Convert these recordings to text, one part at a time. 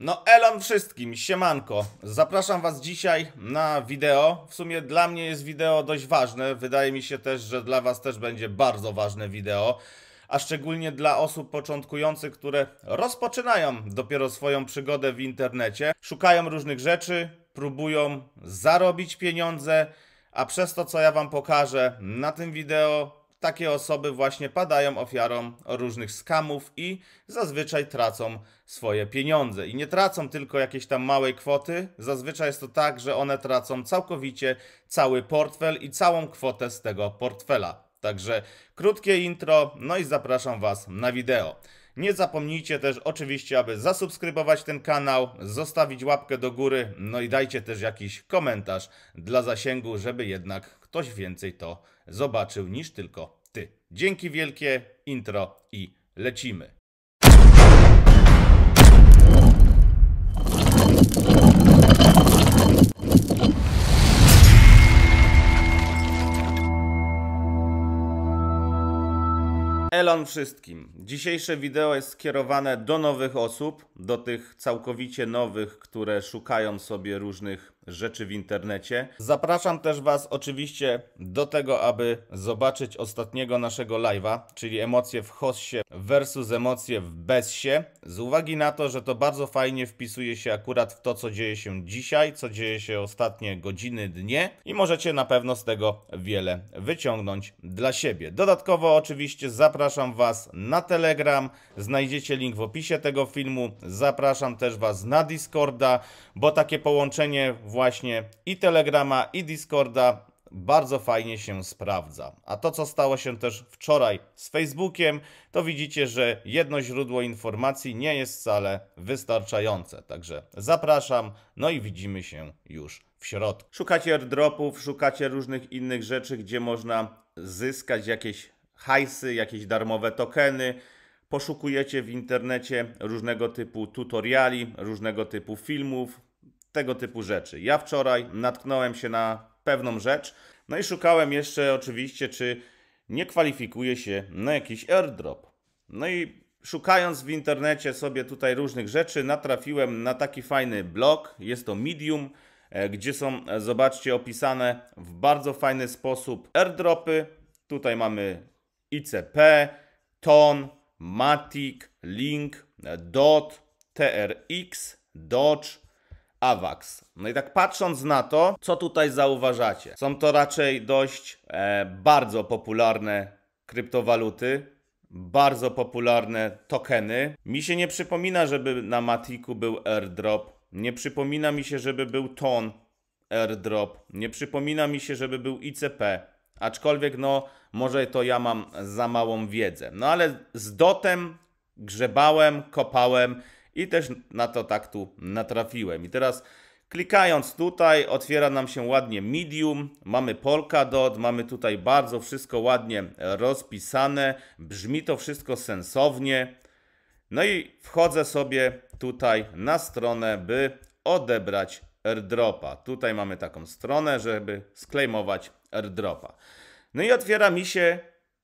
No Elon wszystkim, siemanko. Zapraszam Was dzisiaj na wideo. W sumie dla mnie jest wideo dość ważne. Wydaje mi się też, że dla Was też będzie bardzo ważne wideo. A szczególnie dla osób początkujących, które rozpoczynają dopiero swoją przygodę w internecie. Szukają różnych rzeczy, próbują zarobić pieniądze, a przez to co ja Wam pokażę na tym wideo takie osoby właśnie padają ofiarą różnych skamów i zazwyczaj tracą swoje pieniądze. I nie tracą tylko jakiejś tam małej kwoty, zazwyczaj jest to tak, że one tracą całkowicie cały portfel i całą kwotę z tego portfela. Także krótkie intro, no i zapraszam Was na wideo. Nie zapomnijcie też oczywiście, aby zasubskrybować ten kanał, zostawić łapkę do góry, no i dajcie też jakiś komentarz dla zasięgu, żeby jednak ktoś więcej to zobaczył niż tylko ty. Dzięki wielkie, intro i lecimy. Elon wszystkim. Dzisiejsze wideo jest skierowane do nowych osób, do tych całkowicie nowych, które szukają sobie różnych rzeczy w internecie. Zapraszam też Was oczywiście do tego, aby zobaczyć ostatniego naszego live'a, czyli emocje w hossie versus emocje w bezsie, z uwagi na to, że to bardzo fajnie wpisuje się akurat w to, co dzieje się dzisiaj, co dzieje się ostatnie godziny, dnie i możecie na pewno z tego wiele wyciągnąć dla siebie. Dodatkowo oczywiście zapraszam Was na Telegram, znajdziecie link w opisie tego filmu, zapraszam też Was na Discorda, bo takie połączenie właśnie i Telegrama, i Discorda bardzo fajnie się sprawdza. A to, co stało się też wczoraj z Facebookiem, to widzicie, że jedno źródło informacji nie jest wcale wystarczające. Także zapraszam, no i widzimy się już w środku. Szukacie airdropów, szukacie różnych innych rzeczy, gdzie można zyskać jakieś hajsy, jakieś darmowe tokeny. Poszukujecie w internecie różnego typu tutoriali, różnego typu filmów, tego typu rzeczy. Ja wczoraj natknąłem się na pewną rzecz, no i szukałem jeszcze oczywiście, czy nie kwalifikuje się na jakiś airdrop. No i szukając w internecie sobie tutaj różnych rzeczy, natrafiłem na taki fajny blog, jest to Medium, e, gdzie są, e, zobaczcie, opisane w bardzo fajny sposób airdropy. Tutaj mamy ICP, TON, Matic, Link, e, DOT, TRX, Dodge, AWAX. No i tak patrząc na to, co tutaj zauważacie? Są to raczej dość e, bardzo popularne kryptowaluty, bardzo popularne tokeny. Mi się nie przypomina, żeby na Matiku był airdrop. Nie przypomina mi się, żeby był TON airdrop. Nie przypomina mi się, żeby był ICP. Aczkolwiek, no, może to ja mam za małą wiedzę. No ale z dotem grzebałem, kopałem i też na to tak tu natrafiłem. I teraz klikając tutaj otwiera nam się ładnie Medium, mamy Polkadot, mamy tutaj bardzo wszystko ładnie rozpisane, brzmi to wszystko sensownie. No i wchodzę sobie tutaj na stronę, by odebrać airdropa. Tutaj mamy taką stronę, żeby sklejmować airdropa. No i otwiera mi się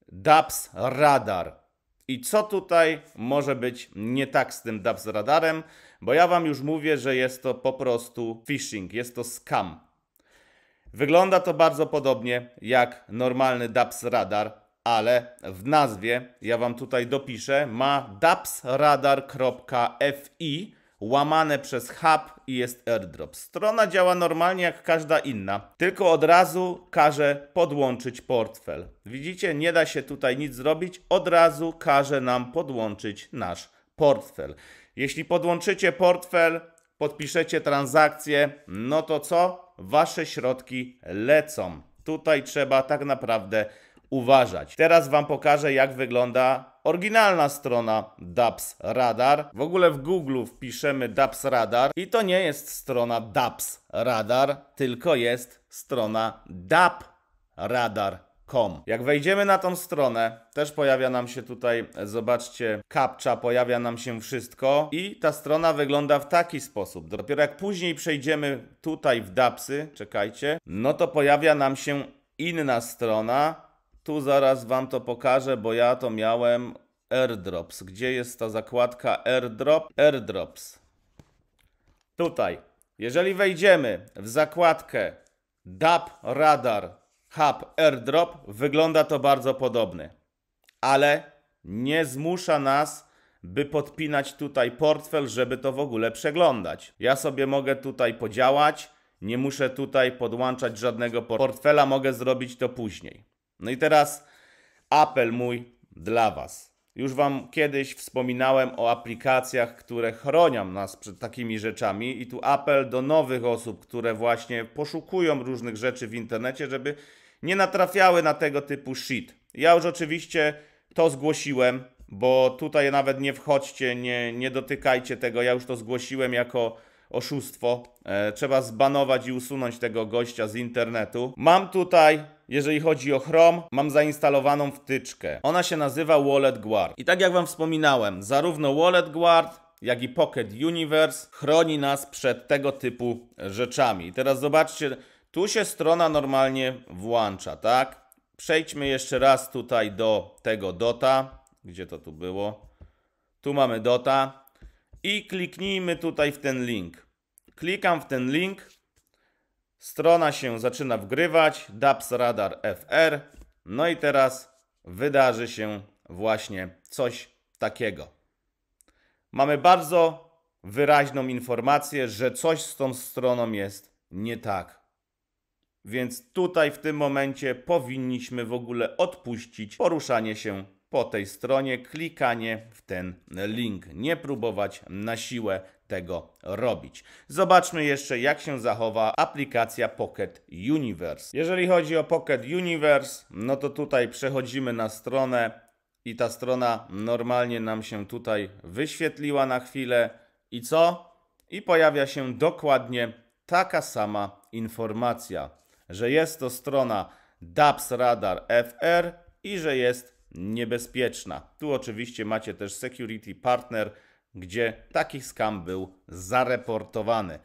DAPS Radar. I co tutaj może być nie tak z tym DAPS Radarem? Bo ja wam już mówię, że jest to po prostu phishing, jest to scam. Wygląda to bardzo podobnie jak normalny DAPS Radar, ale w nazwie, ja wam tutaj dopiszę, ma dapsradar.fi łamane przez hub i jest airdrop. Strona działa normalnie jak każda inna, tylko od razu każe podłączyć portfel. Widzicie, nie da się tutaj nic zrobić, od razu każe nam podłączyć nasz portfel. Jeśli podłączycie portfel, podpiszecie transakcję, no to co? Wasze środki lecą. Tutaj trzeba tak naprawdę uważać. Teraz Wam pokażę, jak wygląda Oryginalna strona DAPS Radar. W ogóle w Google wpiszemy DAPS Radar i to nie jest strona DAPS Radar, tylko jest strona dapradar.com. Jak wejdziemy na tą stronę, też pojawia nam się tutaj, zobaczcie, kapcza, pojawia nam się wszystko i ta strona wygląda w taki sposób. Dopiero jak później przejdziemy tutaj w DAPSy, czekajcie, no to pojawia nam się inna strona, tu zaraz Wam to pokażę, bo ja to miałem airdrops. Gdzie jest ta zakładka airdrop? Airdrops. Tutaj. Jeżeli wejdziemy w zakładkę DAP Radar Hub Airdrop, wygląda to bardzo podobny. Ale nie zmusza nas, by podpinać tutaj portfel, żeby to w ogóle przeglądać. Ja sobie mogę tutaj podziałać, nie muszę tutaj podłączać żadnego portfela, mogę zrobić to później. No i teraz apel mój dla Was. Już Wam kiedyś wspominałem o aplikacjach, które chronią nas przed takimi rzeczami, i tu apel do nowych osób, które właśnie poszukują różnych rzeczy w internecie, żeby nie natrafiały na tego typu shit. Ja już oczywiście to zgłosiłem, bo tutaj nawet nie wchodźcie, nie, nie dotykajcie tego. Ja już to zgłosiłem jako oszustwo. E, trzeba zbanować i usunąć tego gościa z internetu. Mam tutaj, jeżeli chodzi o Chrome, mam zainstalowaną wtyczkę. Ona się nazywa Wallet Guard. I tak jak Wam wspominałem, zarówno Wallet Guard, jak i Pocket Universe chroni nas przed tego typu e, rzeczami. I teraz zobaczcie, tu się strona normalnie włącza, tak? Przejdźmy jeszcze raz tutaj do tego Dota. Gdzie to tu było? Tu mamy Dota i kliknijmy tutaj w ten link. Klikam w ten link. Strona się zaczyna wgrywać. DAPS Radar FR. No i teraz wydarzy się właśnie coś takiego. Mamy bardzo wyraźną informację, że coś z tą stroną jest nie tak. Więc tutaj w tym momencie powinniśmy w ogóle odpuścić poruszanie się po tej stronie, klikanie w ten link. Nie próbować na siłę tego robić. Zobaczmy jeszcze, jak się zachowa aplikacja Pocket Universe. Jeżeli chodzi o Pocket Universe, no to tutaj przechodzimy na stronę i ta strona normalnie nam się tutaj wyświetliła na chwilę. I co? I pojawia się dokładnie taka sama informacja że jest to strona DAPS Radar FR i że jest niebezpieczna. Tu oczywiście macie też Security Partner, gdzie taki skam był zareportowany.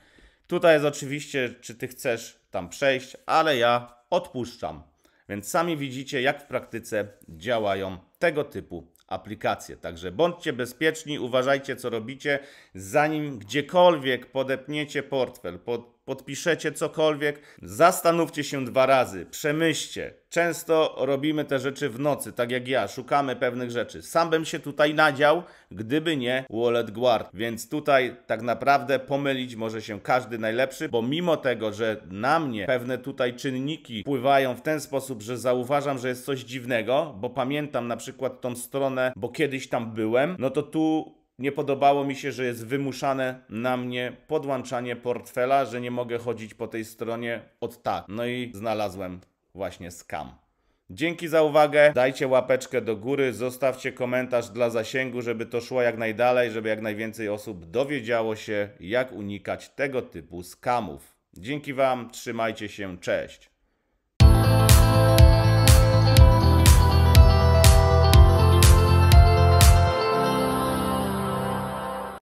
Tutaj jest oczywiście, czy ty chcesz tam przejść, ale ja odpuszczam. Więc sami widzicie, jak w praktyce działają tego typu aplikacje. Także bądźcie bezpieczni, uważajcie co robicie, zanim gdziekolwiek podepniecie portfel, pod, podpiszecie cokolwiek, zastanówcie się dwa razy, przemyślcie. Często robimy te rzeczy w nocy, tak jak ja, szukamy pewnych rzeczy. Sam bym się tutaj nadział, gdyby nie Wallet Guard. Więc tutaj tak naprawdę pomylić może się każdy najlepszy, bo mimo tego, że na mnie pewne tutaj czynniki wpływają w ten sposób, że zauważam, że jest coś dziwnego, bo pamiętam na przykład tą stronę, bo kiedyś tam byłem, no to tu nie podobało mi się, że jest wymuszane na mnie podłączanie portfela, że nie mogę chodzić po tej stronie od tak. No i znalazłem właśnie scam. Dzięki za uwagę, dajcie łapeczkę do góry, zostawcie komentarz dla zasięgu, żeby to szło jak najdalej, żeby jak najwięcej osób dowiedziało się, jak unikać tego typu skamów. Dzięki Wam, trzymajcie się, cześć!